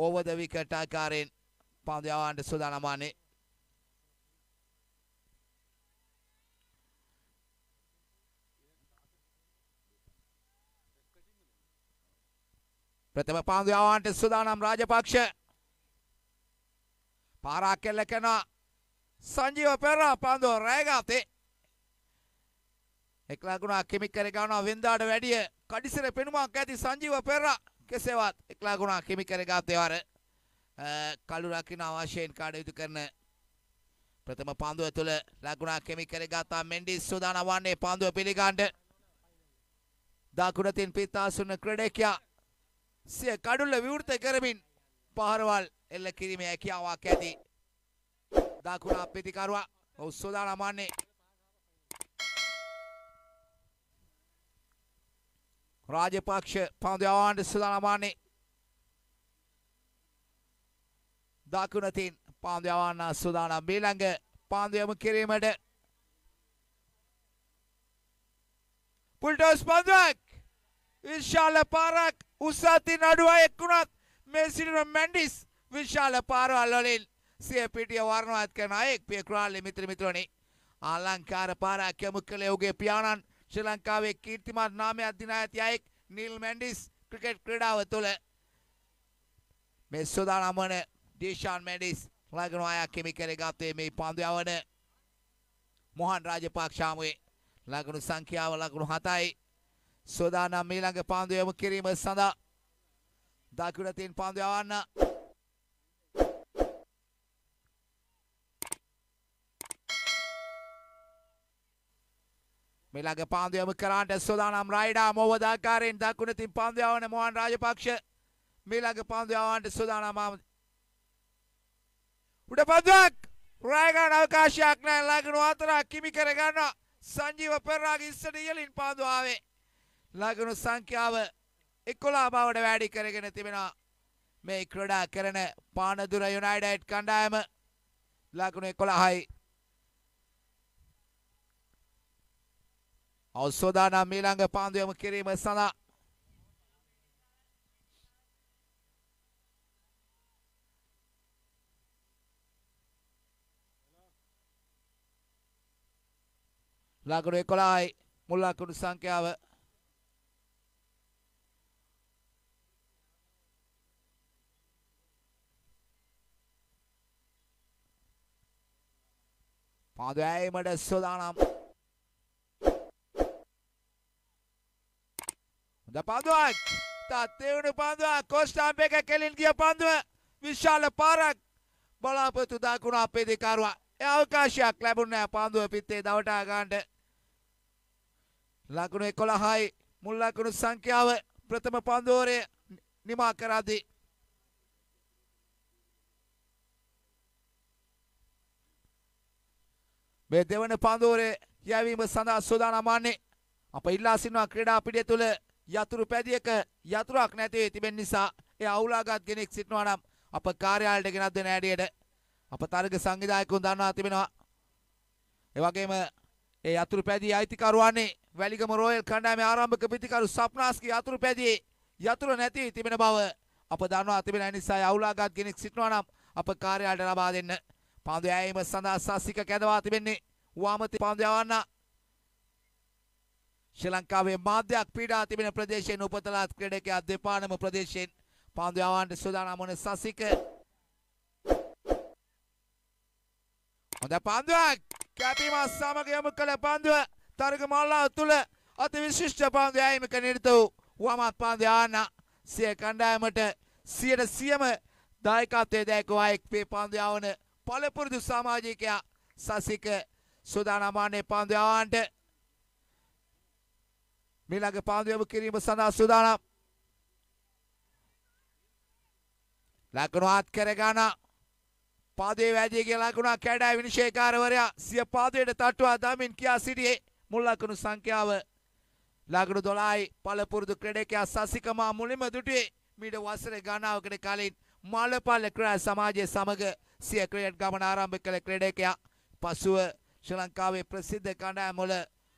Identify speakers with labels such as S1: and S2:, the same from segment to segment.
S1: ඕවද විකට ආකාරයෙන් පන්දු යවන්න සූදානම් වන්නේ ප්‍රථම පන්දු යවන්න සූදානම් රාජපක්ෂ පාරා කෙල්ල කරනවා සංජීව පෙරා පන්දු රැගාතේ එක් ලකුණක් කෙමික් කර ගන්නවා වෙන්දාට වැඩිය කඩිසර පෙනුමක් ඇති සංජීව පෙරා කෙසේවත් එක්ලා ගුණා කිමිකර ගාතේවර කළු රකින්න අවශ්‍යයෙන් කාඩයුතු කරන ප්‍රථම පන්දුව තුළ ලකුණා කෙමිකර ගාතා මෙන්ඩිස් සූදානම් වන්නේ පන්දුව පිළිගන්න දකුණතින් පිත්තාසුන ක්‍රීඩකයා සිය කඩුල්ල විවෘත කරමින් පහරවල් එල්ල කිරීමේ හැකියාවක් ඇති දකුණා පිතිකරුවා ඔහු සූදානම් වන්නේ රාජපක්ෂ පන්දු යවන්න සූදානම් වන්නේ. දකුණතින් පන්දු යවන්න සූදානම් ඊළඟ පන්දු යොමු කිරීමට පුල්ටෝස් පන්දුවක් විශාල පාරක් උසාතින් අඩුවා එක්ුණත් මේ සිටින මැන්ඩිස් විශාල පාරවල් වලින් සිය පිටිය වර්ණවත් කරන අයෙක් පිය කුරාලි මිත්‍ර මිත්‍රෝනි අලංකාර පාරක් යොමු කළේ ඔහුගේ පියාණන් ශ්‍රී ලංකාවේ කීර්තිමත් නාමයක් දිනා ඇති අයෙක් නිල් මැන්ඩිස් ක්‍රිකට් ක්‍රීඩාව තුළ මේ සූදානම් වන ඩීෂාන් මැන්ඩිස් ලගන අය කෙමිකල ගත්තේ මේ පන්දු යවන මොහන් රාජපක්ෂාමුවේ ලකුණු සංඛ්‍යාව ලකුණු 7යි සෝදානම් ඊළඟ පන්දු යොමු කිරීම සඳහා දකුණටින් පන්දු යවන්න මෙළඟ පාන්දුව යොමු කරාට සෝදානම් රයිඩා මොවදාකාරයෙන් දකුණතින් පාන්දුව යවන මොහන් රාජපක්ෂ මෙළඟ පාන්දුව යවන්නට සෝදානම් උඩ පන්දුවක් රායගාන අවකාශයක් නැහැ ලඟන අතරක් කිමි කර ගන්නවා සංජීව පෙරාගේ ඉස්සට ඉහලින් පාන්දුව ආවේ ලඟන සංඛ්‍යාව 11 බවට වැඩි කරගෙන තිබෙනවා මේ ක්‍රඩා කරන පානදුර යුනයිටඩ් කණ්ඩායම ලකුණු 11යි Ausoda මීළංග milange කිරීම mu kirime sana. ලාකඩු මුල් ලකුණු සංඛ්‍යාව පාදෑයීමට සොදානම් හොඳ පන්දුවක් තත්ත්වුණු පන්දුවක් කොස්්ටාම් එක කෙලින් ගිය පන්දුව විශාල පාරක් බලාපොරොත්තු දක්වුණ අපේ දෙකරුවා ඒ අවකාශයක් ලැබුණේ පන්දුව පිත්තේ දවට ගන්නට ලකුණු 11යි මුල් ලකුණු සංඛ්‍යාව ප්‍රථම පන්දුවේ නිමා කරදී මේ දෙවන පන්දුවේ යැවීම සඳහා සූදානම් වන්නේ අප ඉල්ලා සිටිනවා ක්‍රීඩා පිටිය තුළ යතුරු පැදියක යතුරක් නැතිවේ තිබෙන නිසා ඒ අවුලාගත් කෙනෙක් සිටනවා නම් අප කාර්යාලයට ගෙනත් දෙන ඇඩියට අප තරග සංවිධායකවුන් දන්වා තිබෙනවා. ඒ වගේම ඒ යතුරු පැදියේ අයිතිකරුවන්නේ වැලිගම රෝයල් කණ්ඩායමේ ආරම්භක පිතිකරු සප්නාස්ගේ යතුරු පැදියේ යතුරු නැති තිබෙන බව අප දන්වා තිබෙන නිසා අවුලාගත් කෙනෙක් සිටනවා නම් අප කාර්යාලයට ලබා දෙන්න. පාදු යෑම සඳහා සාසික කැඳවා තිබෙන්නේ වාමති පාදු යවන්න ශ්‍රී ලංකාවේ මාධ්‍යයක් පීඩා තිබෙන ප්‍රදේශයෙන් උපතලාත් ක්‍රීඩකයා දෙපාර්තම ප්‍රදේශයෙන් පාන්දු යවන්න සූදානම් වන සසික හොඳ පාන්දුවක් කැපීම සමග යොමු කළ පාන්දුව තරග මල්ලා තුළ අති විශිෂ්ට පාන්දු යෑමක නිරත වූ වමත් පාන්දු යාන සිය කණ්ඩායමට සියට සියම දායකත්වය දැක්වා එක්පේ පාන්දු යවන පළපුරුදු සමාජිකයා සසික සූදානම් වන්නේ පාන්දු යවන්නට මීළඟ පාන්දු යොමු කිරීම සඳහා සූදානම්. ලකුණු හත් කරගන පාදේ වැදී කියලා ලකුණක් කැඩයි විනිශ්චයකාරවරයා සිය පාදයට තට්ටුවා දමින් කියා සිටියේ මුල් ලකුණු සංඛ්‍යාව ලකුණු 12යි පළපුරුදු ක්‍රීඩකයා සසිකමා මුලින්ම දුටුවේ මීට වසර ගණනාවකට කලින් මලපල්ල ක්‍රීඩා සමාජය සමග සිය ක්‍රිකට් ගමන ආරම්භ කළ ක්‍රීඩකයා පසුව ශ්‍රී ලංකාවේ ප්‍රසිද්ධ කණ්ඩායම් වල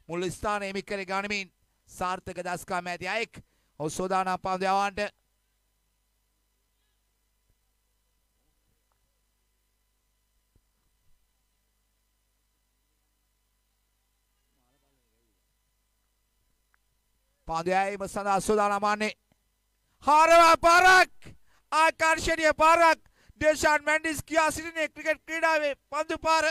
S1: මුල් ස්ථානය හිමි කර ගනිමින් සාර්ථක දස්කම් ඇති අයෙක් ඔස්සෝදානම් පන්දු යවන්ට පන්දු යෑම සඳහා සූදානම්න්නේ හරවා පාරක් ආකර්ශනීය පාරක් ඩේෂාන් මැන්ඩිස් කියා සිටිනේ ක්‍රිකට් ක්‍රීඩාවේ පන්දු පාර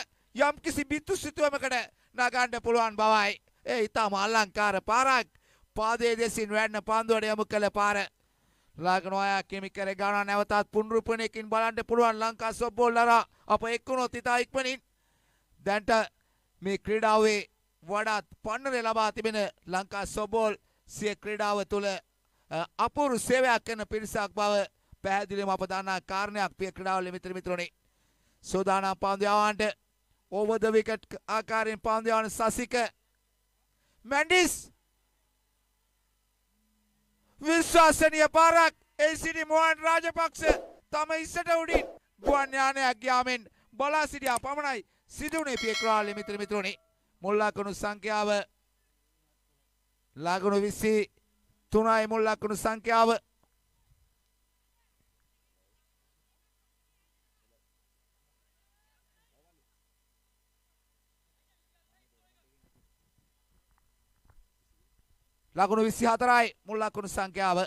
S1: යම්කිසි බිත්තු සිතුවමකට නගන්න පුළුවන් බවයි ඒ ඉතාම අල්ලංකාර පාරක් පාදේ දෙසින් වැන්න පන්දුවට යොමු කළ පාර. ලාගන අය කෙමිකර ගාන නැවතත් පුන්රූපණයකින් බලන්ට පුළුවන් ලංකා සොබ්බෝල්ලර අප එක්කුණොත් ඉතා ඉක්මනින් දැන්ට මේ ක්‍රීඩාවේ වඩාත් පන්නරය ලබා තිබෙන ලංකා සොබෝල් සිය ක්‍රීඩාව තුළ අපුරු සේවයක් කරන පිරිසක් බව පැහැදිලිවම අප දන්නා කාරණයක් පිය ක්‍රීඩාවල මිත්‍ර මිත්‍රෝනි සෝදානම් පන්දු යවන්නට ඕවර් ද විකට් ආකාරයෙන් පන්දු යවන සසික මැඩිස් විශ්වාසනය පාරක් ඒ සිටි මුවන් රාජපක්ෂ තම ඉස්සට උඩින් ගුවන් යානයක් ගියාමෙන් බලා සිටියා පමණයි සිදුවනේ පියක්‍රාලි මිත්‍ර මිත්‍රෝනි මුල්ලකුණු සංඛ්‍යාව ලකුණු විසි තුනයි මුල්ලකුණු සංඛ්‍යාව ලකුණු 24යි මුල් ලකුණු සංඛ්‍යාව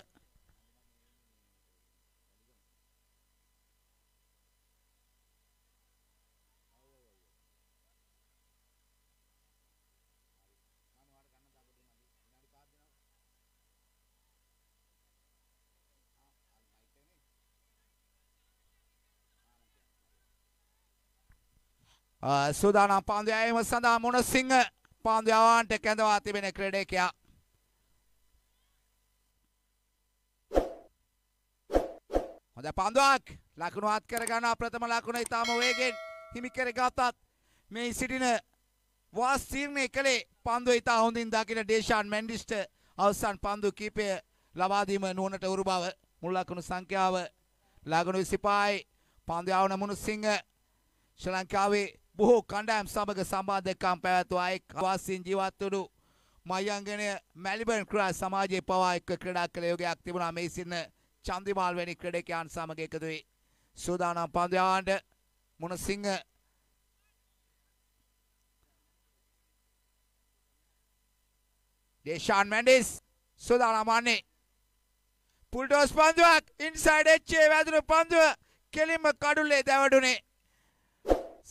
S1: සූදානම් පාන්දු යෑම සඳහා මොනසිංහ පාන්දු යවාන්ට කැඳවා තිබෙන ක්‍රීඩකයා හොඳ පන්දුවක් ලකුණු හත් කරගන්නා ප්‍රථම ලකුණ ඉතාම වේගෙන් හිමි කරගතත් මේ සිටින වාස් තීරණය කළේ පන්දුව ඉතා හොඳින් දකින ඩේෂාන් මැන්ඩිස්ට අවසන් පන්දු කීපය ලබාදීම නුවනට උරු බව මුල් ලකුණු සංඛ්‍යාව ලකුණු 25යි පන්දු යවන මුනුසිංහ ශ්‍රී ලංකාවේ බොහෝ කණ්ඩායම් සමග සම්බන්ධකම් පැවැත්වුවා එක් වාසීන් ජීවත් වුණු මයංගනය මැලිබන් ක්‍රා සමාජයේ පවා එක්ව ක්‍රීඩා කළ යුගයක් තිබුණා මේ සිටින චන්දිමාල් වැනි ක්‍රඩකයන් සමඟ එකතුයි සූදානම් පන්දයාන්ට මුණසිංහ දේශාන් මැඩිස් සුදානමන්නේ පුල්ටෝස් පන්දුවක් ඉන්සයිඩ් එච්චේ වැදුණු පන්දුව කෙලින්ම කඩුල්ලේ දැවඩුනේ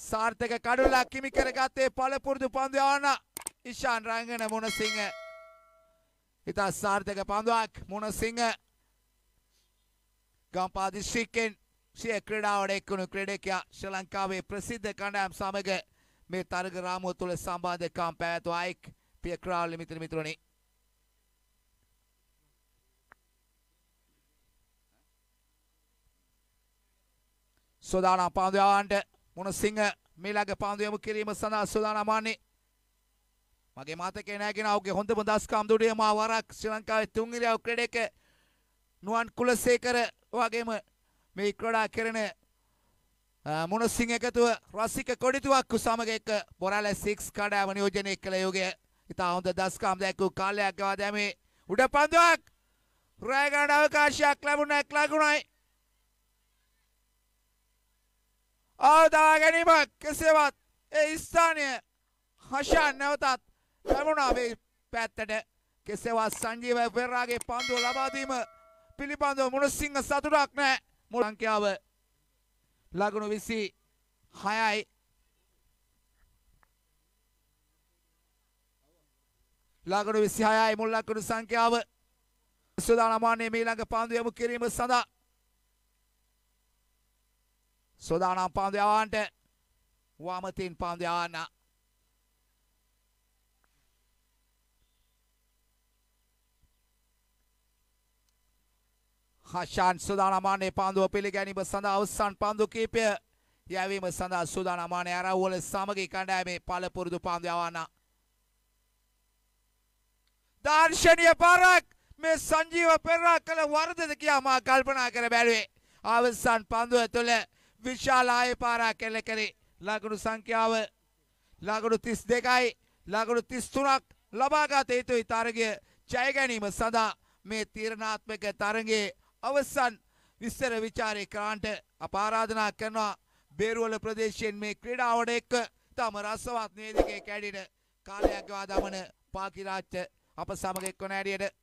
S1: සාර්ථක කඩුල්ලක් කිමි කරගත්තේ පළපුරුදු පන්දු ආන ඉෂාන් රංගන මුණසිංහ ඉතා සාර්ථක පන්දුවක් මුණසිංහ ගම්පාදිශිකෙන් සිය ක්‍රඩාවට එක්වුණු ක්‍රඩකයා ශ්‍ර ලංකාවේ ප්‍රසිද්ධ කණඩෑම් සමඟ මේ තරග රාමුව තුළ සම්බාධකම් පැවැත්වායික් පිය ක්‍රාල්ලි මිතර මිතුරණි සොදානම් පාන්දයාවන්ට මුණ සිංහ මේලාග පාන්දයමු කිරීම සඳහා සොදානමාන්නේ මගේ මතක නෑගෙන අවගේ හොඳ දස්කම් දුඩියම වරක් ශ්‍රී ලංකාවේ තුන්ගිරියාව ක්‍රඩක නුවන් කුලසේකර වගේම මේ ඉක්‍රඩා කරන මොනසිං එකතුව රසික කොඩිතුවක්කු සමග එක්ක බොරාල 6 කඩාව නියෝජනය කළ යෝගය ඉතා හොඳ දස්කම් දැක්වූ කාලයක් ගවා දැමේ උඩ පන්දුවක් රෑගඩ අවකාශයක් ලැබුණක් ලැබුණයි අවදා ගැනීමක් කෙසේවත් ඒ ස්ථානය හෂාන් නැවතත් ලැබුණා මේ පැත්තට කෙසේවත් සංජීව පෙරාගේ පන්දුව ලබා දීම පිළිබඳව මුණසිංහ සතුටක් නැහැ. මුල් සංඛ්‍යාව ලකුණු 26යි. ලකුණු 26යි මුල් ලකුණු සංඛ්‍යාව සූදානම් වන්නේ ඊළඟ පන්දු යොමු කිරීම සඳහා. සූදානම් පන්දු යවන්නට වාමතින් පන්දු යවන්නා. හෂාන් සුදානමානය පාන්දුව පිළිගැනීම සඳහා අවසන් පන්දු කීපය යැවීම සඳහා සුදානමානය ඇරවුවල සමගි කණ්ඩෑමේ පළපුරුදු පාන්දු යවන්න. දර්ශනීය පාරක් මේ සංජීව පෙරා කළ වරදද කියා මා කල්පනා කර බැලුවේ. අවසන් පන්දුව තුළ විශාල ආය පාරක් කෙල්ල කරේ ලකුණු සංඛ්‍යාව ලකුණු 32යි ලකුණු 33ක් ලබාගත යුතුයි තරගය ජය ගැනීම සඳහා මේ තීරණාත්මක තරගයේ අවසන් විස්තර විචාරය කරාන්ට අපාරාධනා කරනවා බේරුවල ප්‍රදේශයෙන් මේ ක්‍රීඩාවට එක්ක තම රස්සවත් නේදකේ කැඩිට කාලයක් වා දමන පාකිරාච්ච අප සමග එක්වන ඇරියට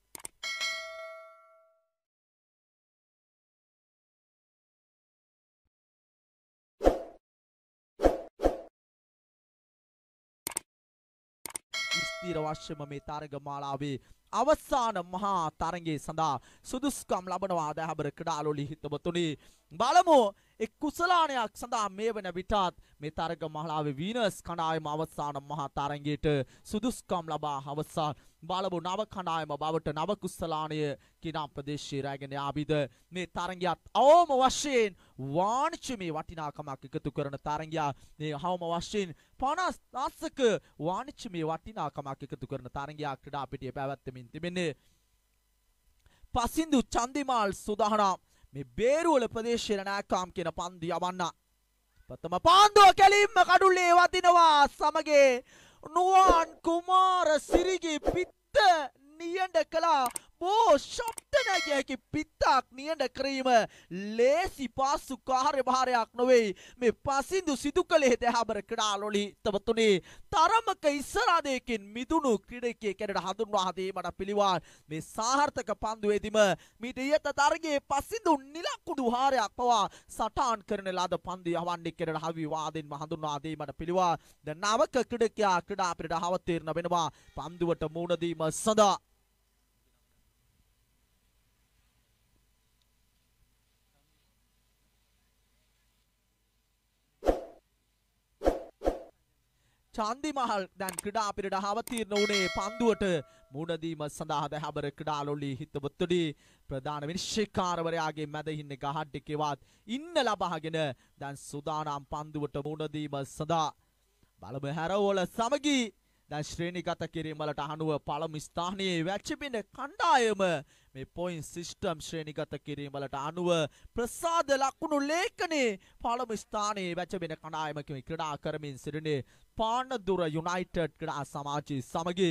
S2: ස්තීර වශ්‍යම මේ තරග මාලාවේ අවසාන මහා තරගයේ සඳහා සුදුස්කම් ලබනවා දහබර ක්‍රඩාලොලි හිතවතුනි බලමු එක් කුසලානයක් සඳහා මේ වන විටත් මේ තරග මහලාවේ වීනස් කණායම අවසාන මහා තරගයට සුදුස්කම් ලබා අවසාන බලමු නව කණායම බවට නව කුසලානය කිනම් ප්‍රදේශයේ රැගෙන ආවිද මේ තරගයත් අවම වශයෙන් වාණිජ්‍යමය වටිනාකමක් එකතු කරන තරගයක් මේ අවම වශයෙන් 50 දාසක වාණිජ්‍යමය වටිනාකමක් එකතු කරන තරගයක් ක්‍රීඩා පිටියේ පැවැත්වෙමින් කරමින් තිබෙන්නේ. පසින්දු චන්දිමාල් සුදානම් මේ බේරුවල ප්‍රදේශයේ නෑකාම් කියන පන්දු යවන්න. ප්‍රථම පාන්දුව කෙලින්ම කඩුල්ලේ වදිනවා සමගේ නුවන් කුමාර සිරිගේ පිත්ත නියඬ කළා හෝ ශබ්දනැගයකි පිත්තක් නියට කිරීම ලේසි පාස්සු කාර්ය භාරයක් නොවෙයි මේ පසිදු සිදු කළේ දැහබර ක්‍රඩාලොලි තවතුනේ තරමක ඉස්සරාදයකින් මිදුණු ක්‍රඩකේ කැනට හඳුන්වාහදීමට පිළිවාන් මේ සාහර්ථක පන්දුවේදිම මිට ඉහත තරගේ පසිදු නිලක්කුඩු හාරයක් පවා සටාන් කරන ලාද පන්දු යවන්නේ කෙනට හවිවාදෙන් හඳුන්වාදීමට පිළිවා ද නවක ක්‍රඩකයා ක්‍රඩා පිට හවත්තේරණ වෙනවා පන්දුවට මූුණදීම සඳහා චන්දිමහල් දැන් ක්‍රඩා පිරිට හවතීරණ වනේ පන්දුවට මුණදීම සඳහාද හැබර ක්‍රඩාලොලි හිතබොත්තඩි ප්‍රධාන විනිශ්ෂිකාරවරයාගේ මැදහින්න ගහට්ටිකෙවත් ඉන්න ලබහගෙන දැන් සුදානම් පන්දුවට මුණදීම සඳහා බලම හැරවෝල සමගී දැන් ශ්‍රේණිගත කිරීමලට අනුව පළමු ස්ථානයේ වැච්චිබින කණ්ඩායම මේ පොයින් සිස්ටම් ශ්‍රේණිගත කිරීමලට අනුව ප්‍රසාද ලකුණු ලේඛනයේ පළමු ස්ථානයේ වැච්චිබින කණ්ඩායම ක්‍රීඩා කරමින් සිටිනේ පානදුර යුනයිටඩ් ක්‍රීඩා සමාජය සමග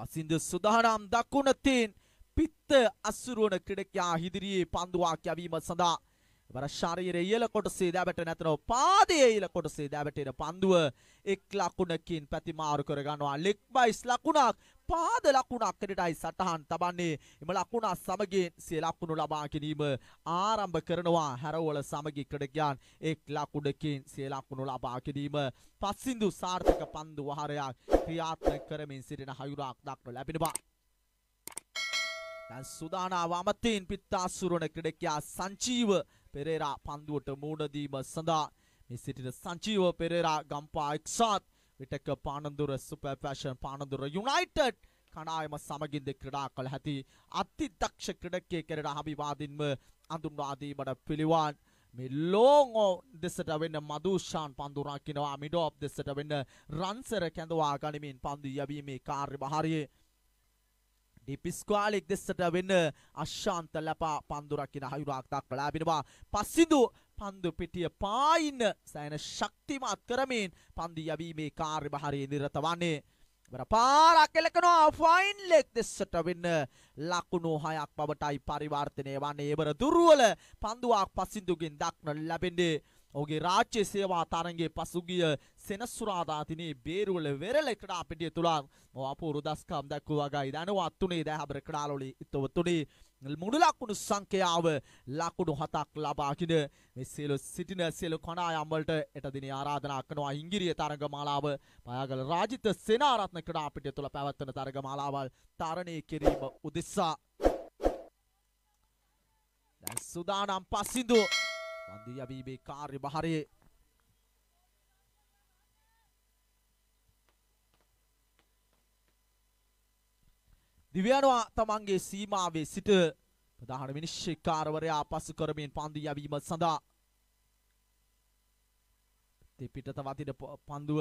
S2: පසින්ද සුදානම් දකුණතින් පිත්ත අසුරුවන ක්‍රීඩකයා ඉදිරියේ පන්දුවක් යැවීම සඳහා වර ශරීරයේ ඉහළ කොටසේ දැබැට නැතනෝ පාදයේ ඉහළ කොටසේ දැබැටෙන පන්දුව එක් ලකුණකින් ප්‍රතිමාරු කර ගන්නවා ලෙග් බයිස් ලකුණක් පාද ලකුණක් කඩටයි සටහන් තබන්නේ එම ලකුණ සමගින් සිය ලකුණු ලබා ගැනීම ආරම්භ කරනවා හැරවල සමගි ක්‍රීඩකයන් එක් ලකුණකින් සිය ලකුණු ලබා ගැනීම පස්සින්දු සාර්ථක පන්දු වහරයක් ක්‍රියාත්මක කරමින් සිටින හයුරාක් දක්න ලැබෙනවා දැන් සුදානාව අමතෙන් පිත්තාසුරණ ක්‍රීඩකයා සංජීව පෙරේරා පන්දුවට මූුණදීම සඳහා මේ සිටින සංචීව පෙරේරා ගම්පා එක්සාත් විටක Panadura super fashion Panadura united කණායම සමගින්ද ක්‍රඩා කළ හැති අතිදක්ෂ ක්‍රඩකය කරට හබිවාදින්ම අඳුන්වාදීමට පිළිවාන් මේ ලෝංෝ දෙසට වෙන්න මදූෂාන් පන්දුරා කිනවා මිඩෝප් දෙසට වෙන්න රන්සර කැඳවා ගනිමින් පන්දු යැබීමේ කාර්ය භාරයේ ඩිපිස්කවාලෙක් දෙස්සට වෙන්න අශ්ශාන්ත ලැපා පන්දුරක්කින හයුරාක් දක්වලා බෙනවා පස්සිදු පන්දු පිටිය පායින්න සෑන ශක්තිමත් කරමින් පන්දි යවීමේ කාර්යභාරයේ නිරත වන්නේ. වර පාරක් එලකනවා ෆයින් ලෙක් දෙස්සට වෙන්න ලකුණු හයක් බවටයි පරිවර්තනය වන්නේ ඒවර දුර්වල පන්දුවක් පසින්දුගෙන් දක්න ලැබෙන්නේ. ඔහුගේ රාජ්‍ය සේවා තරගේ පසුගිය සෙනස්සුරාදාතිනේ බේරුවල වෙරලෙකට අපිටිය තුළන් අපූරු දස්කම් දැක්වුවගයි දැනුවත්තුනේ දැහැබර කඩාලොලි ඉතවතුනේ මුඩු ලක්කුණු සංඛ්‍යාව ලකුණු හතක් ලබාගෙන මෙසියලු සිටින සියලු කොණායම්වලට එටදින ආරාධනා කරනවා ඉංගිරිය තරගමාලාව පයාගල රාජිත සේනාරත්න ක්‍රීඩා පිටිය තුළ පැවැත්වෙන තරගමාලාවල් තරණය කිරීම උදෙසා දැන් සුදානම් පසින්දු වන්දී අබීබේ කාර්යභාරයේ දිව්‍යනවා තමන්ගේ සීමාවේ සිට ප්‍රධාන විනිශ්චයකාරවරයා පසු කරමින් පන්දු යැවීම සඳහා දෙපිට තවතින පන්දුව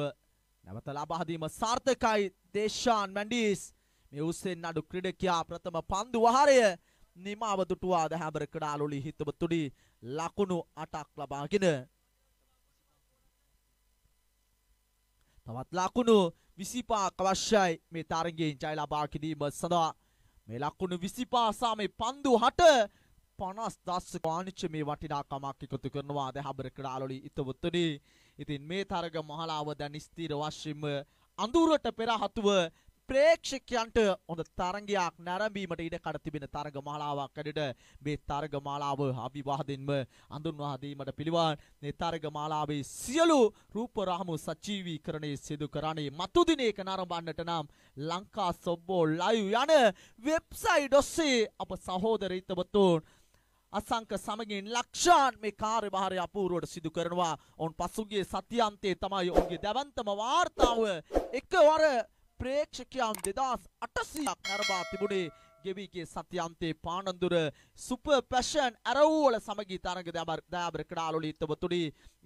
S2: නැවත ලබා දීම සාර්ථකයි දේශාන් මැන්ඩිස් මේ උස්සෙන් නඩු ක්‍රීඩකයා ප්‍රථම පන්දු වහරය නිමාව දුටුවාද හැබර කඩාලුලි හිතවතුඩි ලකුණු 8ක් ලබාගෙන තවත් ලකුණු 25ක් අවශ්‍යයි මේ තරගයෙන් ජය ලබා ගැනීම සඳහා මේ ලකුණු 25 සහ මේ පන්දු 8 50 වාණිච්ච මේ වටිනාකමක් එකතු කරනවා දහබර ක්‍රාලොලි ඉතවතුනි ඉතින් මේ තරග මහලාව දැන් ස්ථිර වශයෙන්ම අඳුරට පෙර හතුව ප්‍රේක්ෂකයන්ට හොඳ තරගයක් නැරඹීමට ඉඩකඩ තිබෙන තරග මාලාවක් ඇඩට මේ තරග මාලාව අවිවාදෙන්ම අඳුන්වා දීමට පිළිවන් මේ තරග මාලාවේ සියලු රූප රාමු සජීවීකරණය සිදු කරන්නේ මතු දිනයක නරඹන්නට නම් ලංකා සොබ්බෝ ලයිව් යන වෙබ්සයිට් ඔස්සේ අප සහෝදර හිතවතුන් අසංක සමගින් ලක්ෂාන් මේ කාර්යභාරය අපූර්වට සිදු කරනවා. ඔවුන් පසුගිය සතියන්තයේ තමයි ඔවුන්ගේ දැවන්තම වාර්තාව එකවර ප්‍රේක්ෂකයන් දෙදස් අටසීයක් නැරබා තිබුණේ ගෙවීගේ සත්‍යන්තේ පානන්දුර සුප පැෂන් ඇරවූවල සමගී තරග දෑබර කඩාලොලි ඉත්තබතුඩි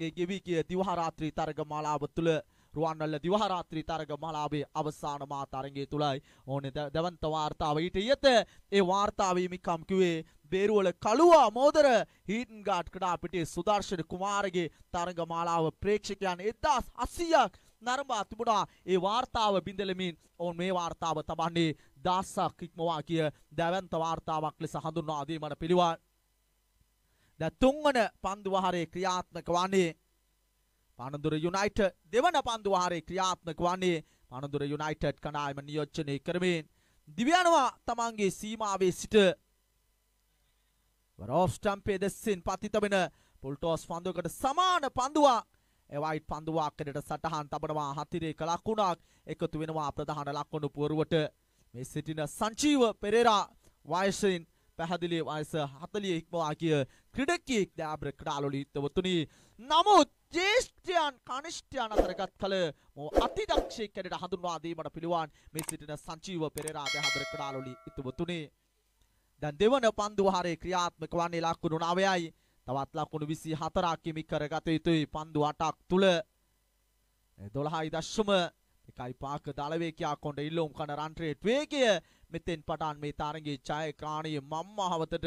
S2: ඒ ගෙවීගේ දිවහරාත්‍රී තරග මාලාව තුළ රුවන්වල්ල දිවහරාත්‍රී තරග මලාබේ අවසාන මා තරගේ තුළයි ඕන දැවන්ත වාර්තාව ඊට ඉයත ඒ වාර්තාවීමිකම් කිවේ බේරුවල කළුවා මෝදර හීටන් ගාට් කඩා පිටේ සුදර්ශන කුමාරගේ තරග මාලාව ප්‍රේක්ෂකයන් එදදාස් අසියක් නරඹා තිබුණා. ඒ වාර්තාව බිඳෙලමින් ඔවුන් මේ වාර්තාව තබන්නේ දාසක් ඉක්මවා කිය දැවැන්ත වාර්තාවක් ලෙස හඳුන්වා දීමට පිළිවන්. දැන් තුන්වන පන්දු වහරේ ක්‍රියාත්මක වන්නේ පනදුර යුනයිටඩ් දෙවන පන්දු වහරේ ක්‍රියාත්මක වන්නේ පනදුර යුනයිටඩ් කණායම නියෝජනය කරමින් දිව්‍යනවා තමන්ගේ සීමාවේ සිට වරෝස්ටම්පේ දෙස්සෙන් පතිත වෙන පුල්ටෝස් පන්දුවකට සමාන පන්දුවක් එවයිට් පන්දුවක් ඇඩට සටහන් තබනවා හතිරේක ලකුණක් එකතු වෙනවා ප්‍රධාන ලක්වුණු පුවරුවට මේ සිටින සංචීව පෙරේරා වයසයෙන් පැහැදිලි වයස 40 ඉක්මවා ගිය ක්‍රීඩකයෙක් දෑබ්‍ර ක්‍රීඩාලවල යුක්තවතුනි නමුත් ජේෂ්ඨයන් කනිෂ්ඨයන් අතරගත් කල මෝ අතිදක්ෂයෙක් ඇඩට හඳුන්වා දීමට පිළිවන් මේ සිටින සංචීව පෙරේරා දෑබ්‍ර ක්‍රීඩාලවල යුක්තවතුනි දැන් දෙවන පන්දු වහරේ ක්‍රියාත්මක වන්නේ ලකුණු 9යි තවත් ලකුණු 24ක් හිමි කරගත යුතුයි පන්දු 8ක් තුල 12.1යි පාක දලවේකියා කොණ්ඩ ඉල්ලුම් කරන රන් රේට් වේගය මෙතෙන් පටන් මේ තරගයේ ඡායග්‍රහණය මම්මහවතට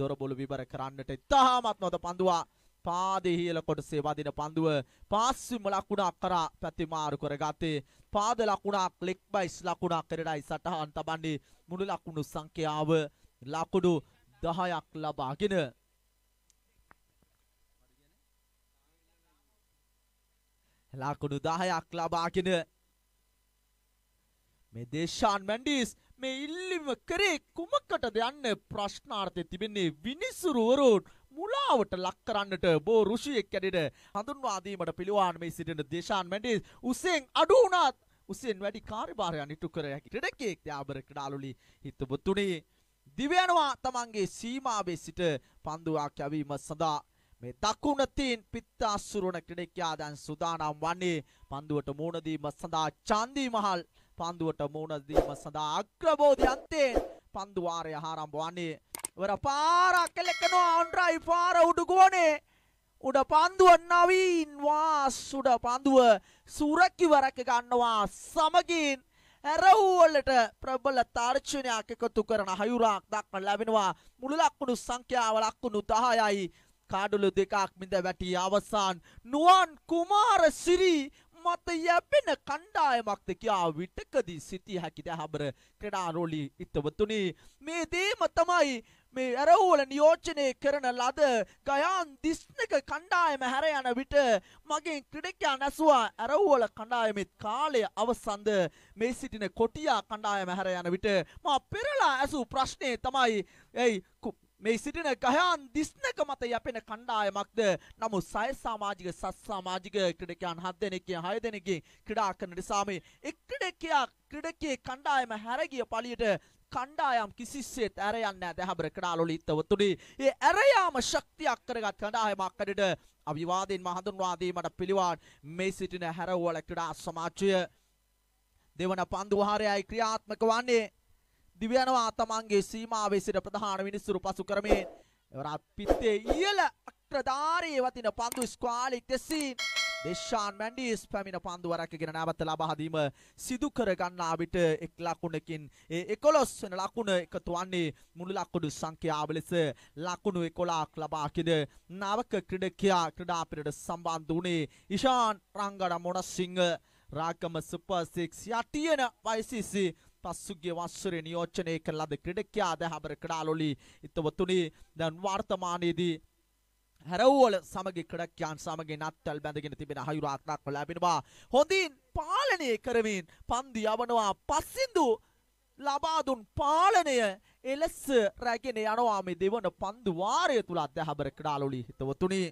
S2: දොරබොළු විවර කරන්නට ඉතාමත් නොද පන්දුවා පාදේ හිල කොටසේ වදින පන්දුව පාස්විම ලකුණක් කරා පැතිමාරු කරගත්තේ පාද ලකුණක් ලෙග් බයිස් ලකුණක් කරඩයි සටහන් තබන්නේ මුළු ලකුණු සංඛ්‍යාව ලකුණු 10ක් ලබාගෙන ලකුණු 10ක් ලබාගෙන මේ දේශාන් මැන්ඩිස් මේ ඉල්ලීම කරේ කුමකටද යන්න ප්‍රශ්නාර්ථය තිබෙන්නේ විනිසුරුවරුන් මුලාවට ලක් කරන්නට බෝ ඍෂියෙක් ඇඩෙට හඳුන්වා දීමට පිළිවාන මේ සිටින දේශාන් මැන්ඩිස් උසෙන් අඩු වුණත් උසෙන් වැඩි කාර්යභාරයන් ඉටු කර හැකි ඩකේක් යාබරක ඩාලුලි හිතබුතුණේ දිවයනවා තමන්ගේ සීමාවේ සිට පන්දුවක් යැවීම සඳහා මේ දකුණතින් පිත්ත අස්සුරුවන ක්‍රීඩකයා දැන් සුදානම් වන්නේ පන්දුවට මූණ දීම සඳහා චාන්දි මහල් පන්දුවට මූණ දීම සඳහා අග්‍රබෝධි අන්තයෙන් පන්දු වාරය ආරම්භ වන්නේ ඉවර පාරක් එලකනවා ඔන්රයි පාර උඩු ගෝනේ උඩ පන්දුව නවීන් වාස් උඩ පන්දුව සුරකිවරක ගන්නවා සමගින් ඇරව්වලට ප්‍රබල තාර්චනයක් එකතු කරන හයුරාක් දක්න ලැබෙනවා මුළු ලක්කුණු සංඛ්‍යාව ලක්කුණු 10යි කාඩුලු දෙකක් මිඳ වැටි අවසාන් නුවන් කුමාර සිරි මත යැපෙන කණ්ඩායමක්ද කියා විටකදී සිටිය හැකිද හබර ක්‍රඩාරෝලි ඉතවතුනි මේ දේම තමයි මේ ඇරහුවල නියෝජනය කරන ලද ගයාන් දිස්නක කණ්ඩායම හැර යන විට මගේ ක්‍රඩකයා නැසුවා ඇරහුවල කණ්ඩායමෙත් කාලය අවසන්ද මේ සිටින කොටියා කණ්ඩායම හැර යන විට මා පෙරලා ඇසූ ප්‍රශ්නය තමයි ඇයි මේ සිටින ගහයන් දිස්නක මත යැපෙන කණ්ඩායමක්ද නමුත් සය සමාජික සත් සමාජික ක්‍රඩකයන් හත් දෙනෙකින් හය දෙනෙකින් ක්‍රඩා කරන නිසා මේ එක්කඩකයා ක්‍රඩකේ කණ්ඩායම හැරගිය පලියට කණ්ඩායම් කිසිස්සෙත් ඇරයන්න දැහැබර කඩාලොලිත්තවතුනි ඒ ඇරයාම ශක්තියක් කරගත් කණ්ඩායමක් කඩට අවිවාදෙන් මහඳුන්වාදීමට පිළිවාන් මේ සිටින හැරවුවල ක්‍රඩා සමාජය දෙවන පන්දුහාරයයි ක්‍රියාත්මක වන්නේ දිවයනවා තමන්ගේ සීමාවේ සිට ප්‍රධාන මිනිස්සුරු පසු කරමින් එවරත් පිත්තේ ඉහළ අක්‍රධාරී වතින පන්දු ස්ක්වාලි තෙසින් දේශාන් මැන්ඩිස් පැමිණ පන්දු වරක්කගෙන නැවත ලබා දීම සිදු කර ගන්නා විට එක් ලකුණකින් ඒ 11 වෙනි ලකුණ එකතු වන්නේ මුළු ලකුණු සංඛ්‍යාව ලෙස ලකුණු 11ක් ලබා කිද නවක ක්‍රීඩකයා ක්‍රීඩා පිරිඩ සම්බන්ධ වුණේ ඉෂාන් රංගඩ මොනසිංහ රාගම සුපර් 6 යටියන වයිසිසි පස්සුගිය වස්සරේ නියෝජනය කළ ලද ක්‍රීඩකයා ද හැබර කඩාලොලි ඉතවතුනි දැන් වර්තමානයේදී හැරවෝල සමග ක්‍රඩක්යන් සමග නත්තල් බැඳගෙන තිබෙන හයුරාත්නක් ලැබෙනවා හොඳින් පාලනය කරමින් පන්දි යවනවා පස්සිදු ලබාදුන් පාලනය එලෙස් රැගෙන යනවා මේ දෙවන පන්දු වාරය තුළත් දැහැබර ක්‍රඩාලොලි හිතවතුනේ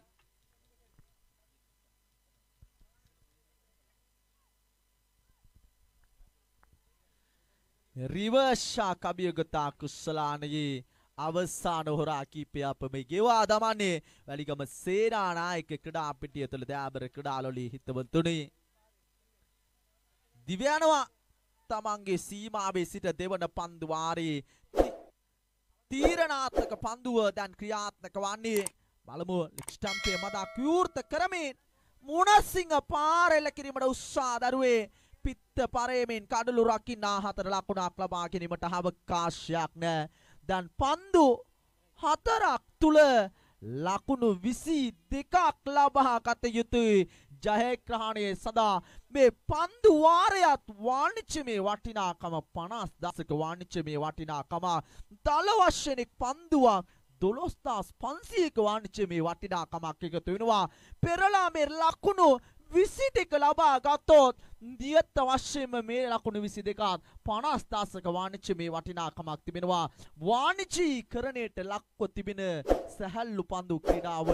S2: රිවර්ෂා කබියගතා කුස්සලානයේ අවසාන හොරා කීපය අපම ගෙවා දමන්නේ වැලිගම සේනානායක ක්‍රඩා පිටිය තුළ දෑබර ක්‍රඩාලොලි හිතවතුනේ. දිවයනවා තමන්ගේ සීමාවේ සිට දෙවන පන්දුවාරයේ තීරණාත්මක පන්දුව දැන් ක්‍රියාත්මක වන්නේ බලමු ලික්ස්ටම්පේ මදා විවෘත කරමින් මුණසිංහ පාරෙල කිරීමට උත්සාහ දරුවේ පිත්ත පරයමෙන් කඩලු රකින්නා හතර ලකුණක් ලබා ගැනීමට අවකාශයක් නැ. දැන් පන්දු හතරක් තුල ලකුණු 22ක් ලබා ගත යුතුයි. ජයග්‍රහණයේ සඳහා මේ පන්දු වාරයත් වාණිජ්‍යමේ වටිනාකම 50000ක වාණිජ්‍යමේ වටිනාකම දල වශයෙන් පන්දුවක් 12500ක වාණිජ්‍යමේ වටිනාකමක් එකතු වෙනවා. පෙරලා මේ ලකුණු විසි දෙක ලබා ගත්තොත් නියත වශ්‍යයම මේ ලකුණු විසි දෙකත් පනස්ථාසක වානිච්ච මේ වටිනාකමක් තිබෙනවා. වානිචීකරණයට ලක්ව තිබෙන සැහැල්ලු පන්දු ක්‍රඩාව.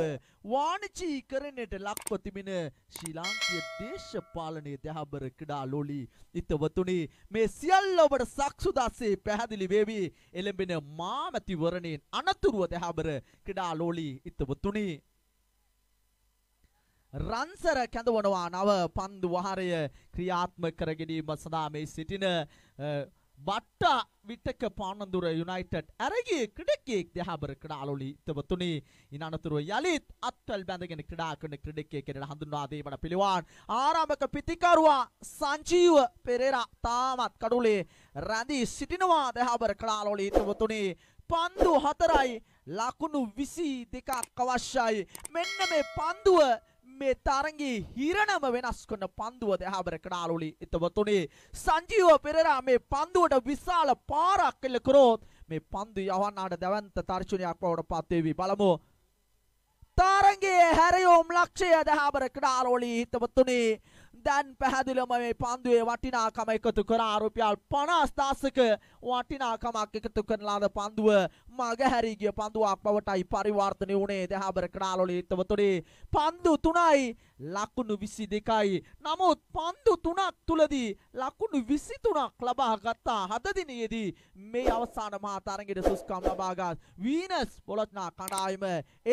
S2: වානිචීකරණයට ලක්ව තිබෙන ශීලාංකය දේශපාලනය දැහබර ක්‍රඩා ලොලි ඉතවතුනි මේ සියල්ල ඔබට සක්සුදස්සේ පැහැදිලි වේවී එළඹෙන මාමැතිවරණයෙන් අනතුරුව දැහබර ක්‍රඩා ලෝලි ඉතවතුනි රන්සර කැඳවනවා නව පන්දු වහරය ක්‍රියාත්මක කර ගැනීම සඳහා මේ සිටින බට්ටා විටක පානදුර යුනයිටඩ් ඇරගේ ක්‍රිඩකයෙක් දෙහාබර ක්‍රඩාලොලි තවතුනි ඉන් අනතුරුව යළිත් අත්වල් බැඳගෙන ක්‍රඩා කරන ක්‍රිඩකයෙක් කෙරෙන හඳුන්වා දීමට පිළිවන් ආරාමක පිතිකරුවා සංජීව පෙරේරා තාමත් කඩුලේ රැඳී සිටිනවා දෙහාබර ක්‍රඩාලොලි තවතුනි පන්දු හතරයි ලකුණු 22ක් අවශ්‍යයි මෙන්න මේ පන්දුව මේ තරගේ හිරණම වෙනස් කරන පන්දුව දෙහාබර කඩාලුලි එතවතුනි සංජීව පෙරේරා මේ පන්දුවට විශාල පාරක් එල්ල කරොත් මේ පන්දු යවන්නාට දැවන්ත තර්ජනයක් බවට පත්වේවි බලමු තරගේ හැරයෝම් ලක්ෂය දෙහාබර කඩාලුලි එතවතුනි දැන් පැහැදිලිවම මේ පන්දුවේ වටිනාකම එකතු කරා රුපියල් 50000ක වටිනාකමක් එකතු කරලාද පන්දුව මගහැරී ගිය පන්දුවක් බවටයි පරිවර්තනය වුණේ දහබර කණාලොලේ ඉතවතුනේ පන්දු 3යි ලකුණු 22යි නමුත් පන්දු 3ක් තුලදී ලකුණු 23ක් ලබා ගත්තා හද දිනෙදී මේ අවසාන මහා තරඟයේ සුස්කම් ලබාගත් වීනස් පොලොත්නා කණ්ඩායම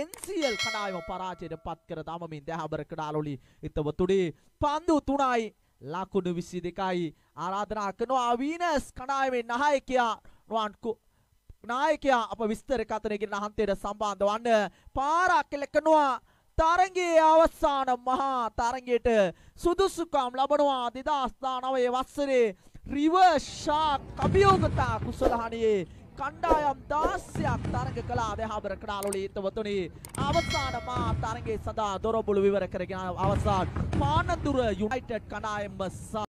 S2: NCL කණ්ඩායම පරාජයට පත් කර තමමින් දහබර කණාලොලේ ඉතවතුනේ පන්දු 3යි ලකුණු 22යි ආරාධනා කරනවා ආවීනස් කණායමේ නායකයා රුවන්කු නායකයා අප විස්තර කතරගෙන අහන්තයට සම්බන්ධ වන්න පාරක් එලකනවා තරගයේ අවසාන මහා තරගයට සුදුසුකම් ලබනවා 2019 වසරේ රිවර්ස් ෂාක් අභියෝගතා කුසලහණියේ කණ්ඩායම් 16ක් තරඟ කළා දෙහාබර ක්‍රාලොලීතවතුනි අවසාන මා තරඟේ සඳහා දොරබුළු විවර කරගෙන අවසාන පානදුර යුනයිටඩ් කණ්ඩායම